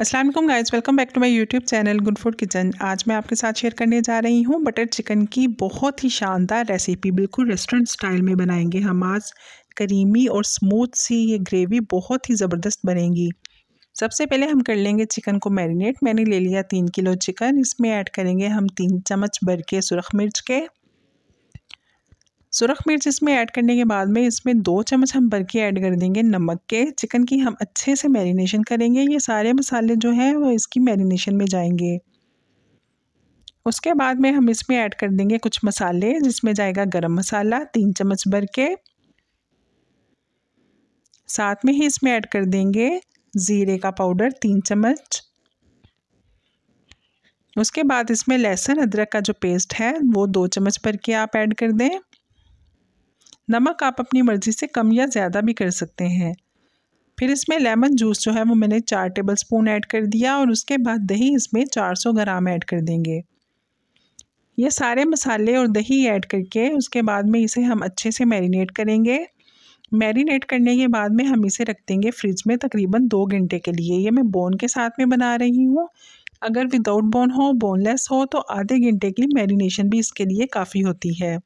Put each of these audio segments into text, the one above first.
Aslam guys welcome back to my YouTube channel good food kitchen आज मैं आपके साथ शेयर करने जा रही हूँ बटर चिकन की बहुत ही शानदार रेसिपी बिल्कुल रेस्टोरेंट स्टाइल में बनाएंगे हम आज करीमी और स्मूथ सी ये ग्रेवी बहुत ही ज़बरदस्त बनेगी सबसे पहले हम कर लेंगे चिकन को मैरिनेट मैंने ले लिया तीन किलो चिकन इसमें ऐड करेंगे हम तीन चम्मच भर के सुरख मिर्च के सुरख मिर्च इसमें ऐड करने के बाद में इसमें दो चम्मच हम के ऐड कर देंगे नमक के चिकन की हम अच्छे से मैरिनेशन करेंगे ये सारे मसाले जो हैं वो इसकी मैरिनेशन में जाएंगे उसके बाद में हम इसमें ऐड कर देंगे कुछ मसाले जिसमें जाएगा गरम मसाला तीन चम्मच भर के साथ में ही इसमें ऐड कर देंगे ज़ीरे का पाउडर तीन चम्मच उसके बाद इसमें लहसुन अदरक का जो पेस्ट है वो दो चम्मच भर के आप ऐड कर दें नमक आप अपनी मर्ज़ी से कम या ज़्यादा भी कर सकते हैं फिर इसमें लेमन जूस जो है वो मैंने चार टेबल स्पून ऐड कर दिया और उसके बाद दही इसमें 400 ग्राम ऐड कर देंगे ये सारे मसाले और दही ऐड करके उसके बाद में इसे हम अच्छे से मैरिनेट करेंगे मैरिनेट करने के बाद में हम इसे रख देंगे फ्रिज में तकरीबन दो घंटे के लिए ये मैं बोन के साथ में बना रही हूँ अगर विदाउट बोन हो बोनलेस हो तो आधे घंटे के लिए मैरिनेशन भी इसके लिए काफ़ी होती है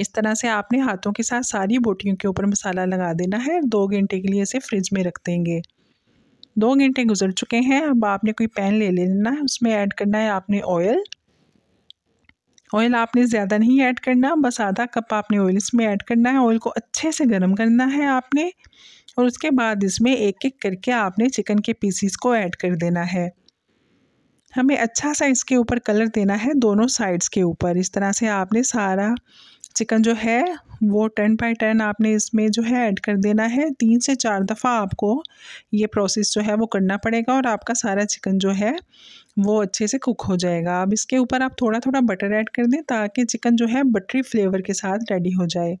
इस तरह से आपने हाथों के साथ सारी बोटियों के ऊपर मसाला लगा देना है दो घंटे के लिए इसे फ्रिज में रख देंगे दो घंटे गुजर चुके हैं अब आपने कोई पैन ले लेना है उसमें ऐड करना है आपने ऑयल ऑयल आपने ज़्यादा नहीं ऐड करना बस आधा कप आपने ऑयल इसमें ऐड करना है ऑयल को अच्छे से गर्म करना है आपने और उसके बाद इसमें एक एक करके आपने चिकन के पीसीस को ऐड कर देना है हमें अच्छा सा इसके ऊपर कलर देना है दोनों साइड्स के ऊपर इस तरह से आपने सारा चिकन जो है वो टेन बाई टेन आपने इसमें जो है ऐड कर देना है तीन से चार दफ़ा आपको ये प्रोसेस जो है वो करना पड़ेगा और आपका सारा चिकन जो है वो अच्छे से कुक हो जाएगा अब इसके ऊपर आप थोड़ा थोड़ा बटर ऐड कर दें ताकि चिकन जो है बटरी फ्लेवर के साथ रेडी हो जाए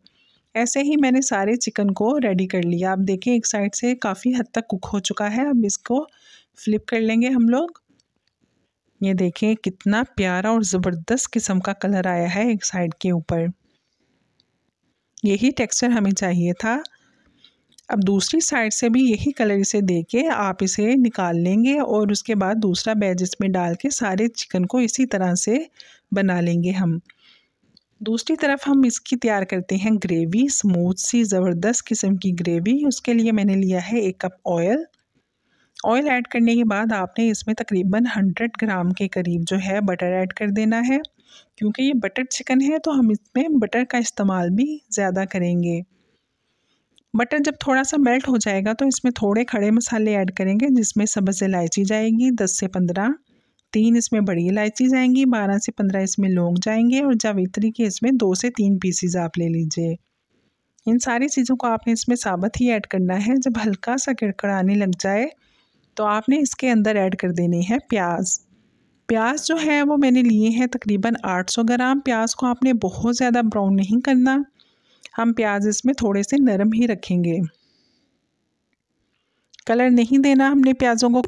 ऐसे ही मैंने सारे चिकन को रेडी कर लिया आप देखें एक साइड से काफ़ी हद तक कुक हो चुका है अब इसको फ्लिप कर लेंगे हम लोग ये देखें कितना प्यारा और ज़बरदस्त किस्म का कलर आया है एक साइड के ऊपर यही टेक्सचर हमें चाहिए था अब दूसरी साइड से भी यही कलर इसे दे के आप इसे निकाल लेंगे और उसके बाद दूसरा बैज इसमें डाल के सारे चिकन को इसी तरह से बना लेंगे हम दूसरी तरफ हम इसकी तैयार करते हैं ग्रेवी स्मूथ सी ज़बरदस्त किस्म की ग्रेवी उसके लिए मैंने लिया है एक कप ऑयल ऑयल ऐड करने के बाद आपने इसमें तकरीबन 100 ग्राम के करीब जो है बटर ऐड कर देना है क्योंकि ये बटर चिकन है तो हम इसमें बटर का इस्तेमाल भी ज़्यादा करेंगे बटर जब थोड़ा सा मेल्ट हो जाएगा तो इसमें थोड़े खड़े मसाले ऐड करेंगे जिसमें सब्ज़ इलायची जाएगी दस से पंद्रह तीन इसमें बड़ी इलायची जाएंगी बारह से पंद्रह इसमें लौंग जाएंगे और जावित्री के इसमें दो से तीन पीसीज आप ले लीजिए इन सारी चीज़ों को आपने इसमें साबत ही ऐड करना है जब हल्का सा किड़कड़ाने लग जाए तो आपने इसके अंदर ऐड कर देने हैं प्याज प्याज जो है वो मैंने लिए हैं तकरीबन 800 ग्राम प्याज को आपने बहुत ज़्यादा ब्राउन नहीं करना हम प्याज इसमें थोड़े से नरम ही रखेंगे कलर नहीं देना हमने प्याज़ों को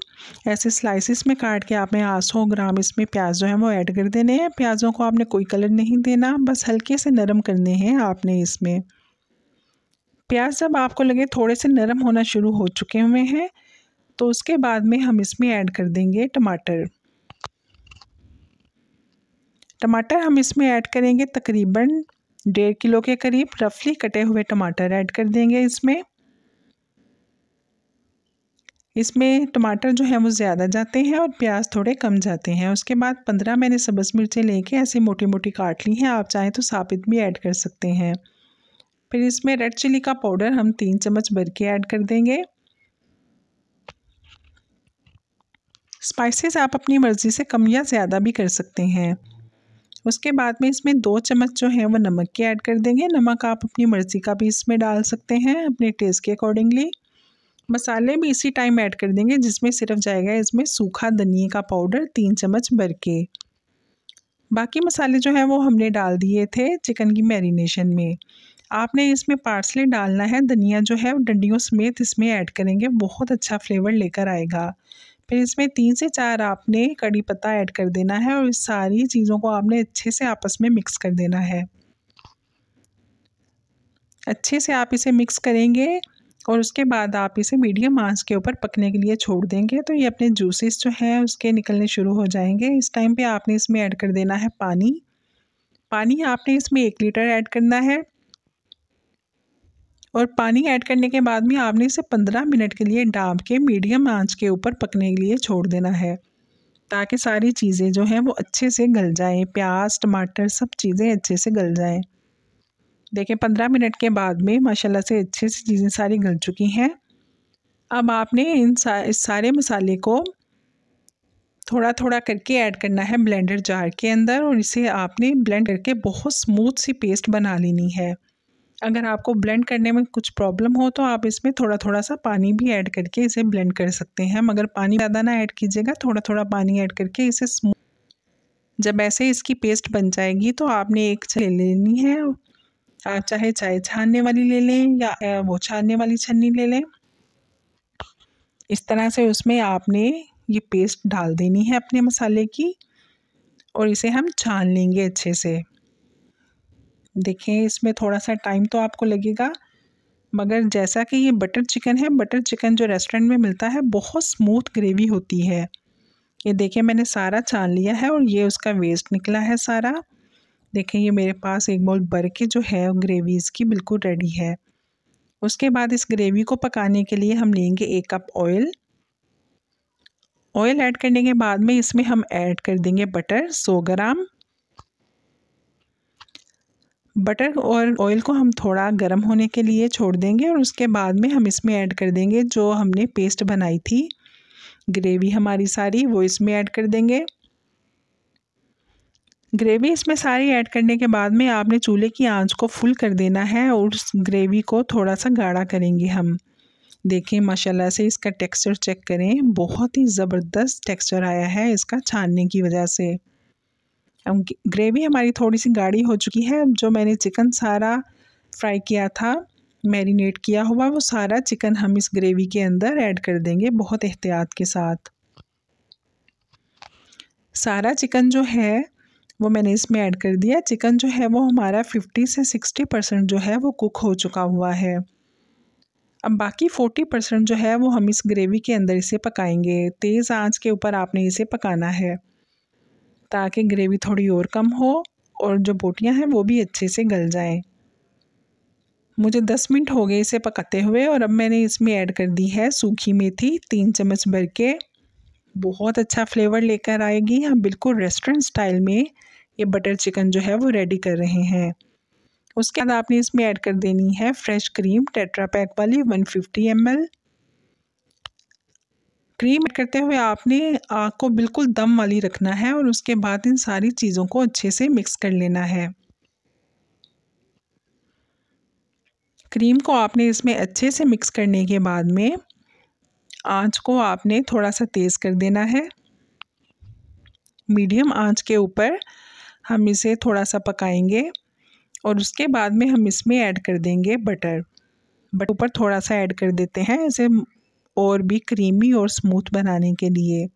ऐसे स्लाइसिस में काट के आपने 800 ग्राम इसमें प्याज जो है वो ऐड कर देने हैं प्याज़ों को आपने कोई कलर नहीं देना बस हल्के से नरम करने हैं आपने इसमें प्याज जब आपको लगे थोड़े से नरम होना शुरू हो चुके हुए हैं तो उसके बाद में हम इसमें ऐड कर देंगे टमाटर टमाटर हम इसमें ऐड करेंगे तकरीबन डेढ़ किलो के करीब रफली कटे हुए टमाटर ऐड कर देंगे इसमें इसमें टमाटर जो है वो ज़्यादा जाते हैं और प्याज थोड़े कम जाते हैं उसके बाद पंद्रह मैंने सब्ज़ मिर्चें लेके ऐसे मोटी मोटी काट ली हैं आप चाहें तो साबित भी ऐड कर सकते हैं फिर इसमें रेड चिली का पाउडर हम तीन चम्मच भर के ऐड कर देंगे स्पाइसेस आप अपनी मर्ज़ी से कम या ज़्यादा भी कर सकते हैं उसके बाद में इसमें दो चम्मच जो है वो नमक के ऐड कर देंगे नमक आप अपनी मर्ज़ी का भी इसमें डाल सकते हैं अपने टेस्ट के अकॉर्डिंगली मसाले भी इसी टाइम ऐड कर देंगे जिसमें सिर्फ जाएगा इसमें सूखा धनिए का पाउडर तीन चम्मच भर के बाकी मसाले जो हैं वो हमने डाल दिए थे चिकन की मैरिनेशन में आपने इसमें पार्सले डालना है धनिया जो है डंडियों समेत इसमें ऐड करेंगे बहुत अच्छा फ्लेवर लेकर आएगा फिर इसमें तीन से चार आपने कड़ी पत्ता ऐड कर देना है और इस सारी चीज़ों को आपने अच्छे से आपस में मिक्स कर देना है अच्छे से आप इसे मिक्स करेंगे और उसके बाद आप इसे मीडियम आंच के ऊपर पकने के लिए छोड़ देंगे तो ये अपने जूसेस जो हैं उसके निकलने शुरू हो जाएंगे इस टाइम पे आपने इसमें ऐड कर देना है पानी पानी आपने इसमें एक लीटर ऐड करना है और पानी ऐड करने के बाद में आपने इसे 15 मिनट के लिए डाब के मीडियम आंच के ऊपर पकने के लिए छोड़ देना है ताकि सारी चीज़ें जो हैं वो अच्छे से गल जाएं प्याज टमाटर सब चीज़ें अच्छे से गल जाएं देखें पंद्रह मिनट के बाद में माशाल्लाह से अच्छे से चीज़ें सारी गल चुकी हैं अब आपने इन सा, इस सारे मसाले को थोड़ा थोड़ा करके ऐड करना है ब्लेंडर जार के अंदर और इसे आपने ब्लेंड करके बहुत स्मूथ सी पेस्ट बना लेनी है अगर आपको ब्लेंड करने में कुछ प्रॉब्लम हो तो आप इसमें थोड़ा थोड़ा सा पानी भी ऐड करके इसे ब्लेंड कर सकते हैं मगर पानी ज़्यादा ना ऐड कीजिएगा थोड़ा थोड़ा पानी ऐड करके इसे स्मूथ जब ऐसे इसकी पेस्ट बन जाएगी तो आपने एक ले लेनी है आप चाहे चाय छानने वाली ले लें या वो छानने वाली छन्नी ले लें इस तरह से उसमें आपने ये पेस्ट डाल देनी है अपने मसाले की और इसे हम छान लेंगे अच्छे से देखें इसमें थोड़ा सा टाइम तो आपको लगेगा मगर जैसा कि ये बटर चिकन है बटर चिकन जो रेस्टोरेंट में मिलता है बहुत स्मूथ ग्रेवी होती है ये देखिए मैंने सारा छान लिया है और ये उसका वेस्ट निकला है सारा देखें ये मेरे पास एक बॉल बर के जो है ग्रेवी इसकी बिल्कुल रेडी है उसके बाद इस ग्रेवी को पकाने के लिए हम लेंगे एक कप ऑयल ऑयल ऐड करने के बाद में इसमें हम ऐड कर देंगे बटर सौ ग्राम बटर और ऑयल को हम थोड़ा गर्म होने के लिए छोड़ देंगे और उसके बाद में हम इसमें ऐड कर देंगे जो हमने पेस्ट बनाई थी ग्रेवी हमारी सारी वो इसमें ऐड कर देंगे ग्रेवी इसमें सारी ऐड करने के बाद में आपने चूल्हे की आंच को फुल कर देना है और उस ग्रेवी को थोड़ा सा गाढ़ा करेंगे हम देखें माशाल्लाह से इसका टेक्सचर चेक करें बहुत ही ज़बरदस्त टेक्सचर आया है इसका छानने की वजह से ग्रेवी um, हमारी थोड़ी सी गाढ़ी हो चुकी है जो मैंने चिकन सारा फ्राई किया था मैरिनेट किया हुआ वो सारा चिकन हम इस ग्रेवी के अंदर ऐड कर देंगे बहुत एहतियात के साथ सारा चिकन जो है वो मैंने इसमें ऐड कर दिया चिकन जो है वो हमारा फिफ्टी से सिक्सटी परसेंट जो है वो कुक हो चुका हुआ है अब बाकी फोर्टी परसेंट जो है वो हम इस ग्रेवी के अंदर इसे पकाएंगे तेज़ आंच के ऊपर आपने इसे पकाना है ताकि ग्रेवी थोड़ी और कम हो और जो बोटियाँ हैं वो भी अच्छे से गल जाएँ मुझे दस मिनट हो गए इसे पकाते हुए और अब मैंने इसमें ऐड कर दी है सूखी मेथी तीन चम्मच भर के बहुत अच्छा फ्लेवर लेकर आएगी हम बिल्कुल रेस्टोरेंट स्टाइल में ये बटर चिकन जो है वो रेडी कर रहे हैं उसके बाद आपने इसमें ऐड कर देनी है फ्रेश क्रीम टेट्रा पैक वाली 150 एल क्रीम करते हुए आपने आग को बिल्कुल दम वाली रखना है और उसके बाद इन सारी चीज़ों को अच्छे से मिक्स कर लेना है क्रीम को आपने इसमें अच्छे से मिक्स करने के बाद में आंच को आपने थोड़ा सा तेज़ कर देना है मीडियम आंच के ऊपर हम इसे थोड़ा सा पकाएंगे और उसके बाद में हम इसमें ऐड कर देंगे बटर बटर ऊपर थोड़ा सा ऐड कर देते हैं इसे और भी क्रीमी और स्मूथ बनाने के लिए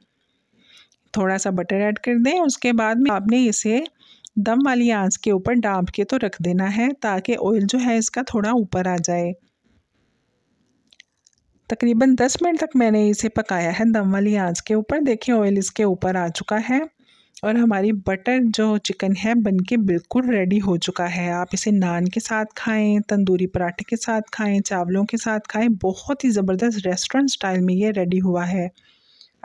थोड़ा सा बटर ऐड कर दें उसके बाद में आपने इसे दम वाली आंच के ऊपर डांप के तो रख देना है ताकि ऑयल जो है इसका थोड़ा ऊपर आ जाए तकरीबन 10 मिनट तक मैंने इसे पकाया है दम वाली आंच के ऊपर देखिए ऑयल इसके ऊपर आ चुका है और हमारी बटर जो चिकन है बनके बिल्कुल रेडी हो चुका है आप इसे नान के साथ खाएं तंदूरी पराठे के साथ खाएं चावलों के साथ खाएं बहुत ही ज़बरदस्त रेस्टोरेंट स्टाइल में ये रेडी हुआ है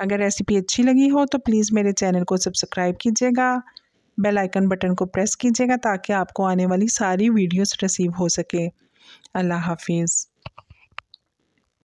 अगर रेसिपी अच्छी लगी हो तो प्लीज़ मेरे चैनल को सब्सक्राइब कीजिएगा बेल आइकन बटन को प्रेस कीजिएगा ताकि आपको आने वाली सारी वीडियोस रिसीव हो सके अल्लाह हाफिज़